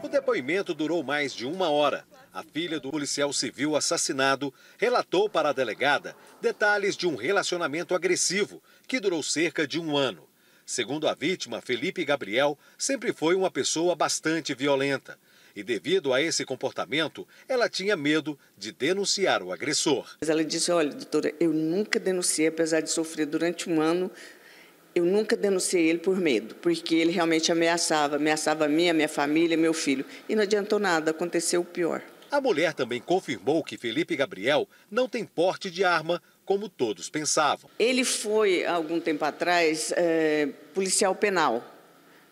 O depoimento durou mais de uma hora. A filha do policial civil assassinado relatou para a delegada detalhes de um relacionamento agressivo que durou cerca de um ano. Segundo a vítima, Felipe Gabriel sempre foi uma pessoa bastante violenta. E devido a esse comportamento, ela tinha medo de denunciar o agressor. Ela disse: Olha, doutora, eu nunca denunciei, apesar de sofrer durante um ano eu nunca denunciei ele por medo, porque ele realmente ameaçava, ameaçava a minha, minha família, meu filho. E não adiantou nada, aconteceu o pior. A mulher também confirmou que Felipe Gabriel não tem porte de arma, como todos pensavam. Ele foi, há algum tempo atrás, é, policial penal,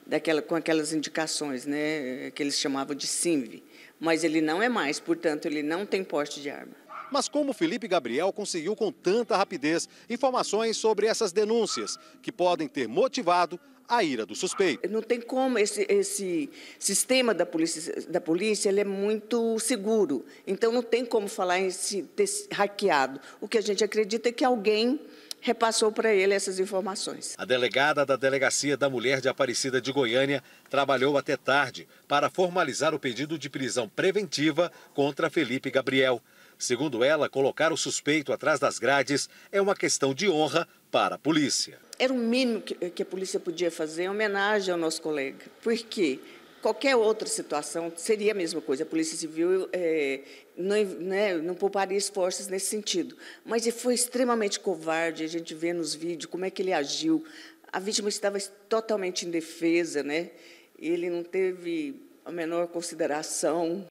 daquela, com aquelas indicações né, que eles chamavam de SIMV. Mas ele não é mais, portanto, ele não tem porte de arma. Mas como Felipe Gabriel conseguiu com tanta rapidez informações sobre essas denúncias que podem ter motivado a ira do suspeito. Não tem como esse, esse sistema da polícia, da polícia ele é muito seguro. Então não tem como falar em se ter hackeado. O que a gente acredita é que alguém repassou para ele essas informações. A delegada da Delegacia da Mulher de Aparecida de Goiânia trabalhou até tarde para formalizar o pedido de prisão preventiva contra Felipe Gabriel. Segundo ela, colocar o suspeito atrás das grades é uma questão de honra para a polícia. Era o mínimo que a polícia podia fazer em homenagem ao nosso colega. Por quê? qualquer outra situação seria a mesma coisa. A Polícia Civil é, não, né, não pouparia esforços nesse sentido. Mas ele foi extremamente covarde, a gente vê nos vídeos como é que ele agiu. A vítima estava totalmente indefesa, né? ele não teve a menor consideração.